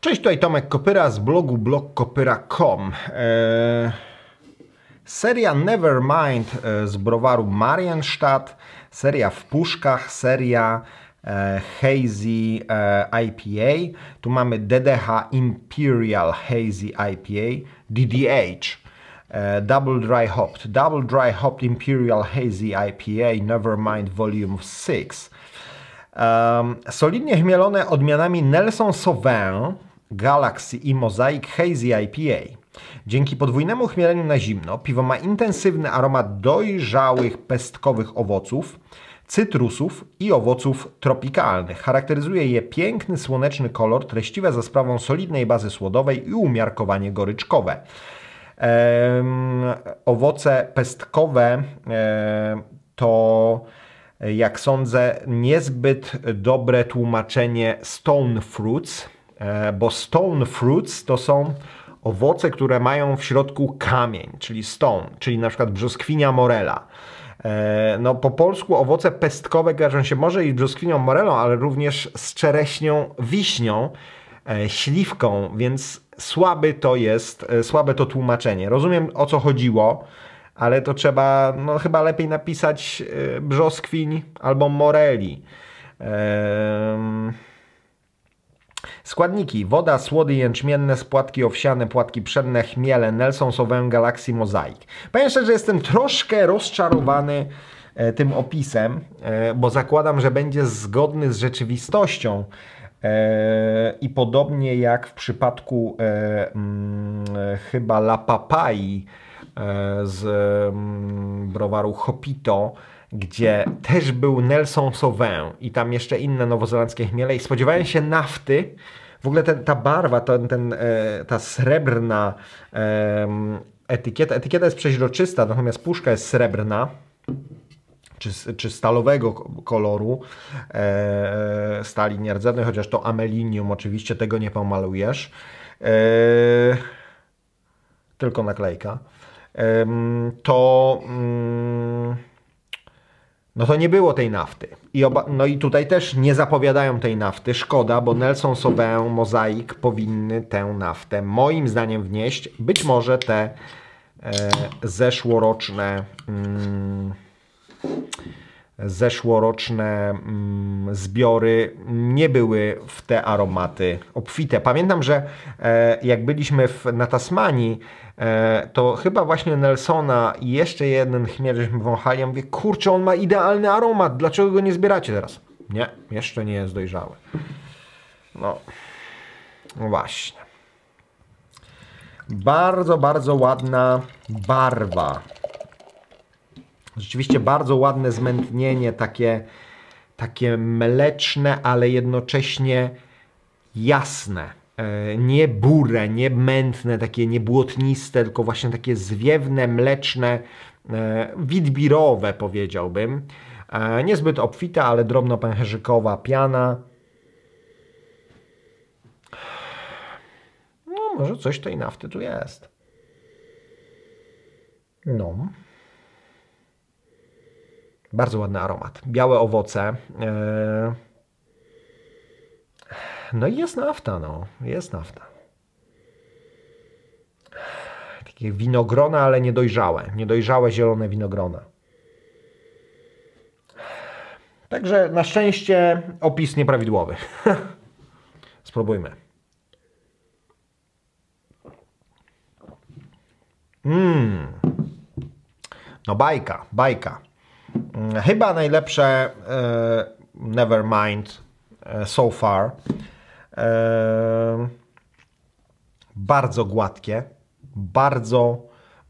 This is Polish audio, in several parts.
Cześć, tutaj Tomek Kopyra z blogu blogkopyra.com. Eee, seria Nevermind e, z browaru Marienstadt, seria w puszkach, seria e, Hazy e, IPA. Tu mamy DDH Imperial Hazy IPA, DDH. E, double Dry Hopped, Double Dry Hopped Imperial Hazy IPA Nevermind Volume 6. Um, e, solidnie chmielone odmianami Nelson Sauvin, Galaxy i Mosaic Hazy IPA. Dzięki podwójnemu chmieleniu na zimno piwo ma intensywny aromat dojrzałych pestkowych owoców, cytrusów i owoców tropikalnych. Charakteryzuje je piękny słoneczny kolor, treściwe za sprawą solidnej bazy słodowej i umiarkowanie goryczkowe. Ehm, owoce pestkowe e, to jak sądzę niezbyt dobre tłumaczenie stone fruits E, bo stone fruits to są owoce, które mają w środku kamień, czyli stone, czyli na przykład brzoskwinia morela. E, no, po polsku owoce pestkowe kojarzą się może i brzoskwinią morelą, ale również z czereśnią wiśnią, e, śliwką, więc słaby to jest, słabe to tłumaczenie. Rozumiem o co chodziło, ale to trzeba no, chyba lepiej napisać brzoskwiń albo moreli. Ehm... Składniki: woda, słody jęczmienne, spłatki owsiane, płatki pszenne, chmiele, Nelson Sauvin Galaxy mozaik. Powiem szczerze, jestem troszkę rozczarowany e, tym opisem, e, bo zakładam, że będzie zgodny z rzeczywistością. E, I podobnie jak w przypadku e, m, mm, chyba La Papai e, z m, mm, browaru Hopito, gdzie też był Nelson Sauvin i tam jeszcze inne nowozelandzkie chmiele i spodziewałem się nafty, w ogóle ten, ta barwa, ten, ten, e, ta srebrna e, etykieta, etykieta jest przeźroczysta, natomiast puszka jest srebrna. Czy, czy stalowego koloru e, e stali nierdzewnej, chociaż to amelinium, oczywiście tego nie pomalujesz. E, tylko naklejka. to. Mm, no to nie było tej nafty. I oba, no i tutaj też nie zapowiadają tej nafty. Szkoda, bo Nelson Sobę, Mozaik powinny tę naftę moim zdaniem wnieść. Być może te e, zeszłoroczne mm, zeszłoroczne mm, zbiory nie były w te aromaty obfite. Pamiętam, że e, jak byliśmy na Tasmanii, e, to chyba właśnie Nelsona i jeszcze jeden chmiel żeśmy wąchali. Ja mówię, kurczę, on ma idealny aromat, dlaczego go nie zbieracie teraz? Nie, jeszcze nie jest dojrzały. No, no właśnie. Bardzo, bardzo ładna barwa. Rzeczywiście bardzo ładne zmętnienie, takie, takie mleczne, ale jednocześnie jasne. E, nie burę, nie mętne, takie niebłotniste, tylko właśnie takie zwiewne, mleczne, e, widbirowe powiedziałbym. E, niezbyt obfita, ale drobno pęcherzykowa piana. No, może coś tej nafty tu jest. No. Bardzo ładny aromat. Białe owoce. E, no i jest nafta, no. Jest nafta. Takie winogrona, ale niedojrzałe. Niedojrzałe zielone winogrona. Także na szczęście opis nieprawidłowy. Spróbujmy. Mmm. No bajka, bajka. Mm, chyba najlepsze e, Nevermind e, so far. E, bardzo gładkie, bardzo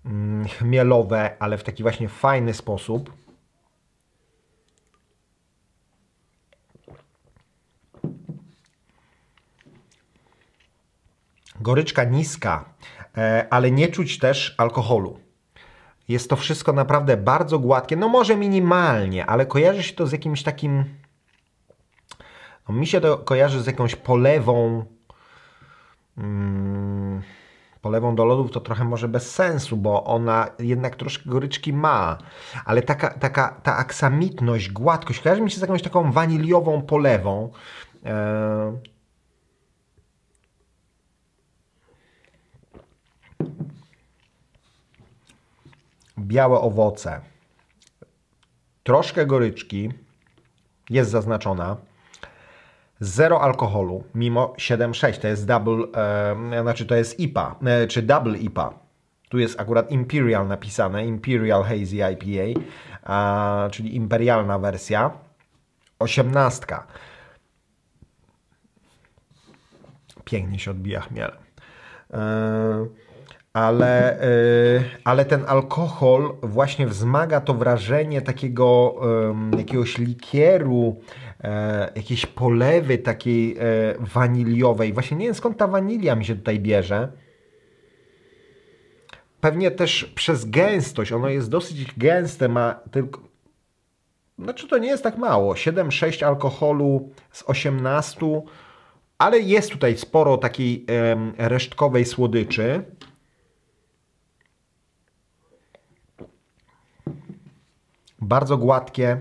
mm, chmielowe, ale w taki właśnie fajny sposób. Goryczka niska, ale nie czuć też alkoholu. Jest to wszystko naprawdę bardzo gładkie, no może minimalnie, ale kojarzy się to z jakimś takim... No, mi się to kojarzy z jakąś polewą... Hmm, polewą do lodów to trochę może bez sensu, bo ona jednak troszkę goryczki ma, ale taka, taka ta aksamitność, gładkość kojarzy mi się z jakąś taką waniliową polewą. Eee białe owoce, troszkę goryczki, jest zaznaczona, zero alkoholu, mimo 7,6, to jest double, e, znaczy to jest IPA, e, czy double IPA. Tu jest akurat Imperial napisane, Imperial Hazy IPA, a, czyli imperialna wersja. Osiemnastka. Pięknie się odbija chmiel. E, ale, yy, ale ten alkohol właśnie wzmaga to wrażenie takiego yy, jakiegoś likieru, yy, jakiejś polewy takiej e, waniliowej. Właśnie nie wiem skąd ta wanilia mi się tutaj bierze. Pewnie też przez gęstość. Ono jest dosyć gęste, ma tylko. Znaczy to nie jest tak mało. 7-6 alkoholu z 18, ale jest tutaj sporo takiej resztkowej słodyczy. bardzo gładkie,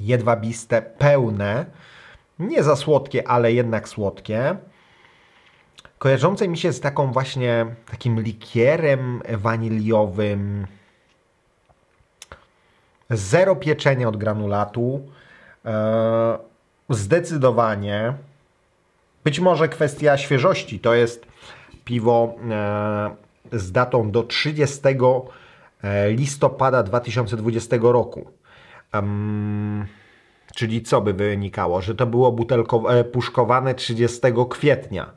jedwabiste, pełne, nie za słodkie, ale jednak słodkie. Kojarzące mi się z taką właśnie takim likierem waniliowym. Zero pieczenia od granulatu. Eee, zdecydowanie. Być może kwestia świeżości. To jest piwo e, z datą do 30 E, listopada 2020 roku. Um, czyli co by wynikało? Że to było butelko, e, puszkowane 30 kwietnia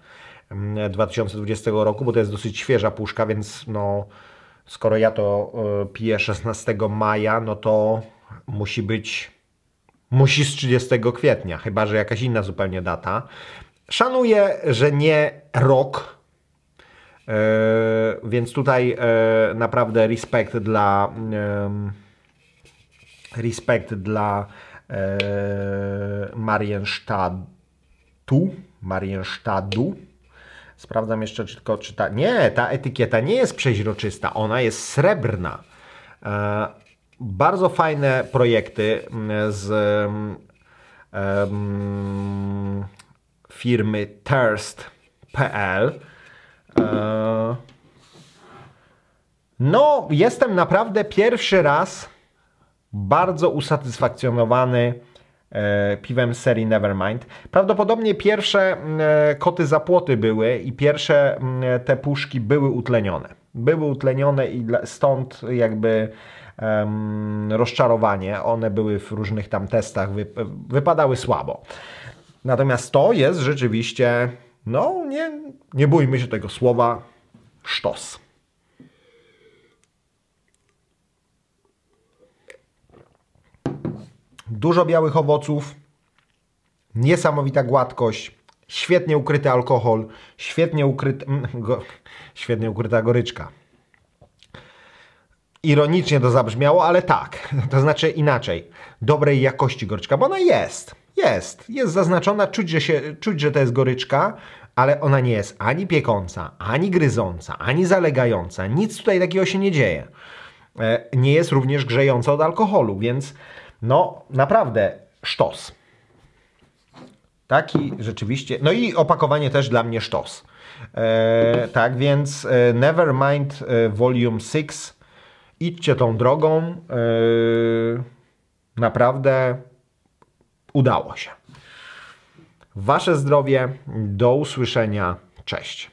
2020 roku, bo to jest dosyć świeża puszka, więc no, skoro ja to e, piję 16 maja, no to musi być musi z 30 kwietnia, chyba że jakaś inna zupełnie data. Szanuję, że nie rok, E, więc tutaj e, naprawdę respekt dla respekt dla e, Marienstadtu, Marienstadtu. Sprawdzam jeszcze, czy tylko Nie, ta etykieta nie jest przeźroczysta, ona jest srebrna. E, bardzo fajne projekty mm, z um, firmy thirst.pl Eee, no, jestem naprawdę pierwszy raz bardzo usatysfakcjonowany eee, piwem serii Nevermind. Prawdopodobnie pierwsze eee, koty zapłoty były i pierwsze mm, te puszki były utlenione. Były utlenione i stąd jakby um, rozczarowanie. One były w różnych tam testach, wypadały słabo. Natomiast to jest rzeczywiście no, nie, nie bójmy się tego słowa sztos. Dużo białych owoców, niesamowita gładkość, świetnie ukryty alkohol, świetnie, ukryty, mm, go, świetnie ukryta goryczka. Ironicznie to zabrzmiało, ale tak, to znaczy inaczej, dobrej jakości goryczka, bo ona jest jest, jest zaznaczona, czuć, że, się, czuć, że to jest goryczka, ale ona nie jest ani piekąca, ani gryząca, ani zalegająca. Nic tutaj takiego się nie dzieje. E, nie jest również grzejąca od alkoholu, więc no naprawdę sztos. Taki rzeczywiście. No i opakowanie też dla mnie sztos. E, tak więc e, Nevermind e, Volume 6. Idźcie tą drogą. E, naprawdę udało się. Wasze zdrowie, do usłyszenia, cześć.